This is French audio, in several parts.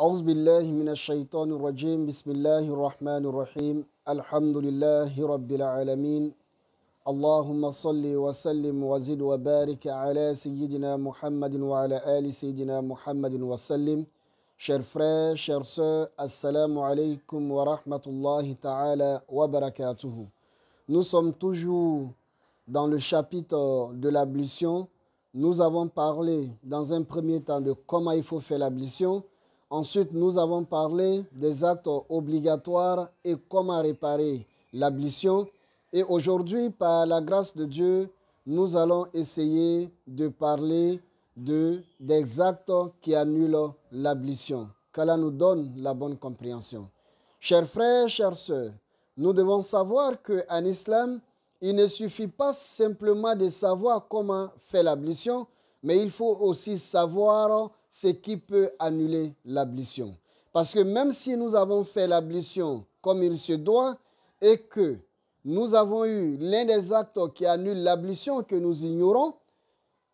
أعوذ بالله من الشيطان الرجيم بسم الله الرحمن الرحيم الحمد لله رب العالمين اللهم صل وسلم وزد وبارك على سيدنا محمد وعلى آل سيدنا محمد وسلم شير فري السلام عليكم ورحمة الله تعالى وبركاته Nous sommes toujours dans le chapitre de l'ablution. Nous avons parlé dans un premier temps de comment il faut faire l'ablution. Ensuite, nous avons parlé des actes obligatoires et comment réparer l'ablution. Et aujourd'hui, par la grâce de Dieu, nous allons essayer de parler de, des actes qui annulent l'ablution. Qu'Allah nous donne la bonne compréhension. Chers frères, chères sœurs, nous devons savoir qu'en islam, il ne suffit pas simplement de savoir comment faire l'ablution, mais il faut aussi savoir ce qui peut annuler l'ablution. Parce que même si nous avons fait l'ablution comme il se doit et que nous avons eu l'un des actes qui annule l'ablution que nous ignorons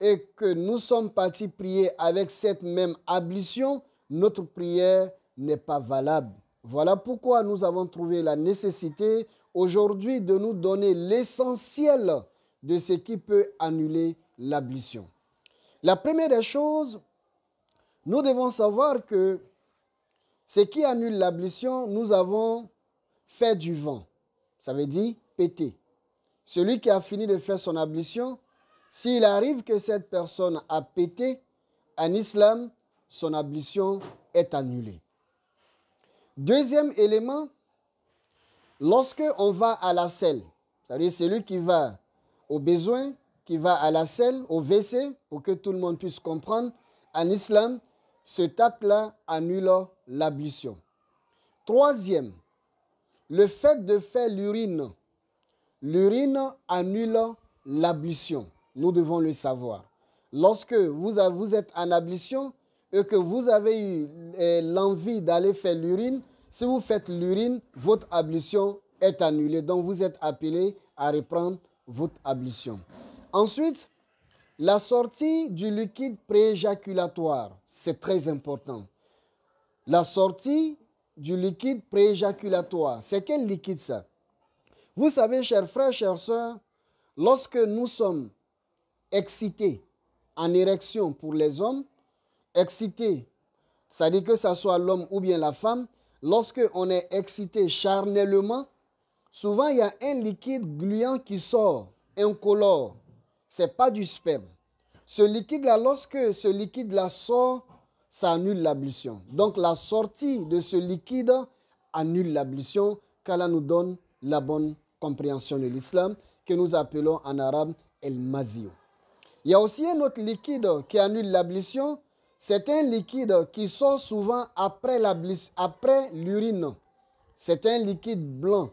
et que nous sommes partis prier avec cette même ablution, notre prière n'est pas valable. Voilà pourquoi nous avons trouvé la nécessité aujourd'hui de nous donner l'essentiel de ce qui peut annuler l'ablution. La première des choses nous devons savoir que ce qui annule l'ablution, nous avons fait du vent. Ça veut dire péter. Celui qui a fini de faire son ablution, s'il arrive que cette personne a pété, en islam, son ablution est annulée. Deuxième élément, lorsque on va à la selle, c'est-à-dire celui qui va au besoin, qui va à la selle, au WC, pour que tout le monde puisse comprendre, en islam, ce acte-là annule l'ablution. Troisième, le fait de faire l'urine. L'urine annule l'ablution. Nous devons le savoir. Lorsque vous, vous êtes en ablution et que vous avez eu eh, l'envie d'aller faire l'urine, si vous faites l'urine, votre ablution est annulée. Donc vous êtes appelé à reprendre votre ablution. Ensuite, la sortie du liquide prééjaculatoire, c'est très important. La sortie du liquide prééjaculatoire, c'est quel liquide ça Vous savez, chers frères, chers sœurs, lorsque nous sommes excités en érection pour les hommes, excités, ça dit que ce soit l'homme ou bien la femme, lorsque on est excité charnellement, souvent il y a un liquide gluant qui sort, incolore n'est pas du sperme. Ce liquide-là, lorsque ce liquide-là sort, ça annule l'ablution. Donc la sortie de ce liquide annule l'ablution, qu'Allah nous donne la bonne compréhension de l'islam, que nous appelons en arabe el mazio. Il y a aussi un autre liquide qui annule l'ablution. C'est un liquide qui sort souvent après l'urine. C'est un liquide blanc,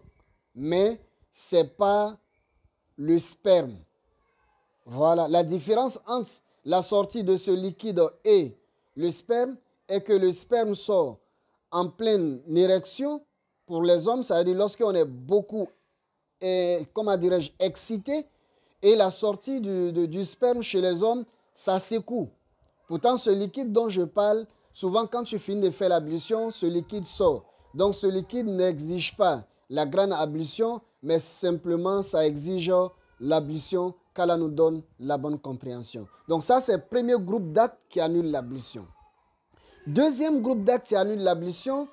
mais ce n'est pas le sperme. Voilà, la différence entre la sortie de ce liquide et le sperme est que le sperme sort en pleine érection. Pour les hommes, cest à dire lorsqu'on est beaucoup, eh, comment dirais-je, excité, et la sortie du, sperme chez les hommes, ça s'écoule. Pourtant, ce liquide dont je parle, souvent quand tu finis de faire l'ablution, ce liquide sort. Donc ce liquide n'exige pas la grande ablution, mais simplement ça exige l'ablution, qu'Allah nous donne la bonne compréhension. Donc ça, c'est le premier groupe d'actes qui annule l'ablution. Deuxième groupe d'actes qui annule l'ablution,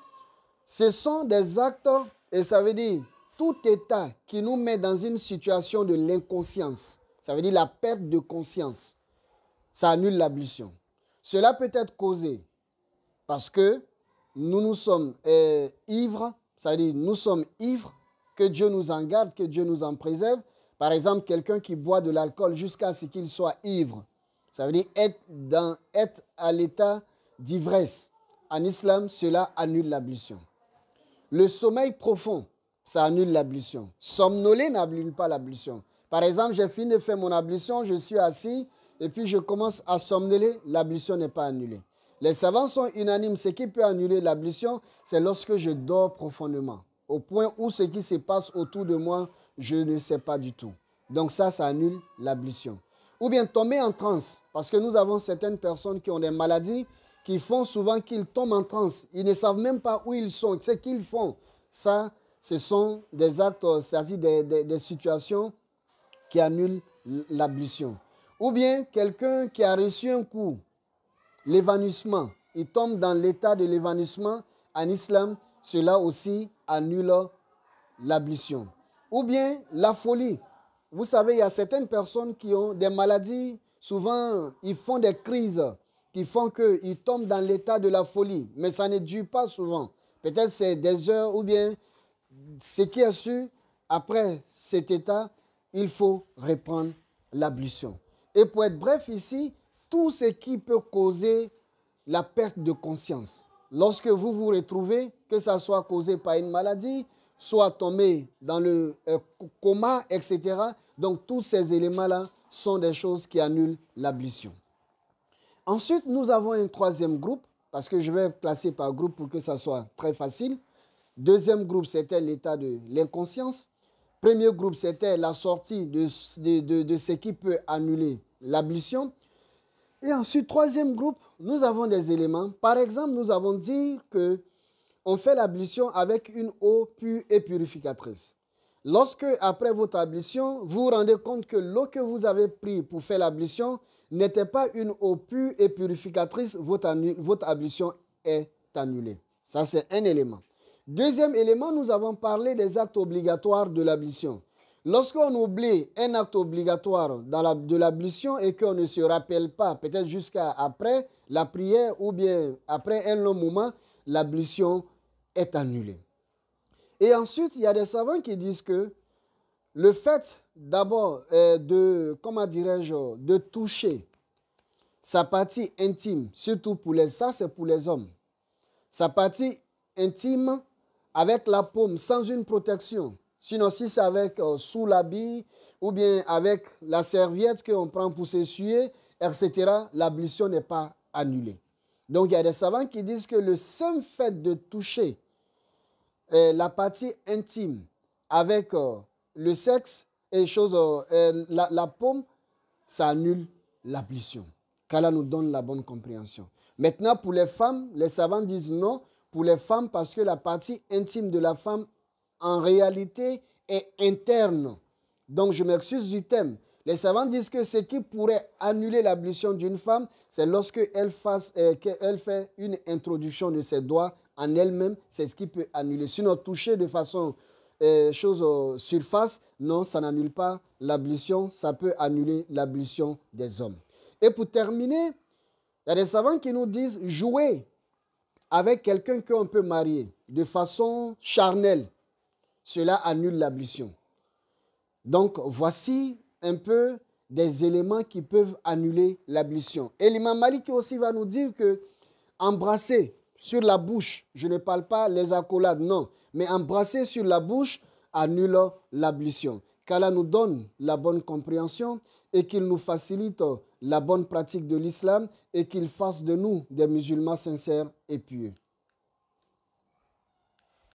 ce sont des actes, et ça veut dire tout état qui nous met dans une situation de l'inconscience. Ça veut dire la perte de conscience. Ça annule l'ablution. Cela peut être causé parce que nous nous sommes euh, ivres, ça veut dire nous sommes ivres, que Dieu nous en garde, que Dieu nous en préserve, par exemple, quelqu'un qui boit de l'alcool jusqu'à ce qu'il soit ivre. Ça veut dire être, dans, être à l'état d'ivresse. En islam, cela annule l'ablution. Le sommeil profond, ça annule l'ablution. Somnoler n'annule pas l'ablution. Par exemple, j'ai fini de faire mon ablution, je suis assis et puis je commence à somnoler, l'ablution n'est pas annulée. Les savants sont unanimes, ce qui peut annuler l'ablution, c'est lorsque je dors profondément au point où ce qui se passe autour de moi, je ne sais pas du tout. Donc ça, ça annule l'ablution. Ou bien tomber en transe, parce que nous avons certaines personnes qui ont des maladies qui font souvent qu'ils tombent en transe. Ils ne savent même pas où ils sont, ce qu'ils font. Ça, ce sont des actes, euh, c'est-à-dire des, des situations qui annulent l'ablution. Ou bien quelqu'un qui a reçu un coup, l'évanouissement, il tombe dans l'état de l'évanouissement. En islam, cela aussi annule l'ablution. Ou bien la folie. Vous savez, il y a certaines personnes qui ont des maladies, souvent ils font des crises qui font qu'ils tombent dans l'état de la folie, mais ça ne dure pas souvent. Peut-être c'est des heures ou bien ce qui est su après cet état, il faut reprendre l'ablution. Et pour être bref ici, tout ce qui peut causer la perte de conscience, lorsque vous vous retrouvez, que ça soit causé par une maladie, soit tombé dans le euh, coma, etc. Donc tous ces éléments-là sont des choses qui annulent l'ablution. Ensuite, nous avons un troisième groupe, parce que je vais classer par groupe pour que ça soit très facile. Deuxième groupe, c'était l'état de l'inconscience. Premier groupe, c'était la sortie de, ce qui peut annuler l'ablution. Et ensuite, troisième groupe, nous avons des éléments. Par exemple, nous avons dit que on fait l'ablution avec une eau pure et purificatrice. Lorsque, après votre ablution, vous vous rendez compte que l'eau que vous avez prise pour faire l'ablution n'était pas une eau pure et purificatrice, votre, votre ablution est annulée. Ça, c'est un élément. Deuxième élément, nous avons parlé des actes obligatoires de l'ablution. Lorsqu'on oublie un acte obligatoire de l'ablution et qu'on ne se rappelle pas, peut-être jusqu'à après la prière ou bien après un long moment, l'ablution est annulée. Et ensuite, il y a des savants qui disent que le fait d'abord euh, de, comment dirais-je, de toucher sa partie intime, surtout pour les, ça c'est pour les hommes, sa partie intime avec la paume sans une protection, Sinon, si c'est avec euh, sous l'habit ou bien avec la serviette qu'on prend pour s'essuyer, etc., l'ablution n'est pas annulée. Donc, il y a des savants qui disent que le simple fait de toucher euh, la partie intime avec euh, le sexe et, chose, la, la paume, ça annule l'ablution. Qu'Allah nous donne la bonne compréhension. Maintenant, pour les femmes, les savants disent non. Pour les femmes, parce que la partie intime de la femme en réalité est interne. Donc je m'excuse du thème. Les savants disent que ce qui pourrait annuler l'ablution d'une femme, c'est lorsque elle, fasse, euh, qu'elle fait une introduction de ses doigts en elle-même, c'est ce qui peut annuler. Sinon, toucher de façon euh, chose surface, non, ça n'annule pas l'ablution, ça peut annuler l'ablution des hommes. Et pour terminer, il y a des savants qui nous disent jouer avec quelqu'un qu'on peut marier de façon charnelle cela annule l'ablution. Donc voici un peu des éléments qui peuvent annuler l'ablution. Et l'imam Malik aussi va nous dire que embrasser sur la bouche, je ne parle pas les accolades, non, mais embrasser sur la bouche annule l'ablution. Qu'Allah nous donne la bonne compréhension et qu'il nous facilite la bonne pratique de l'islam et qu'il fasse de nous des musulmans sincères et pieux.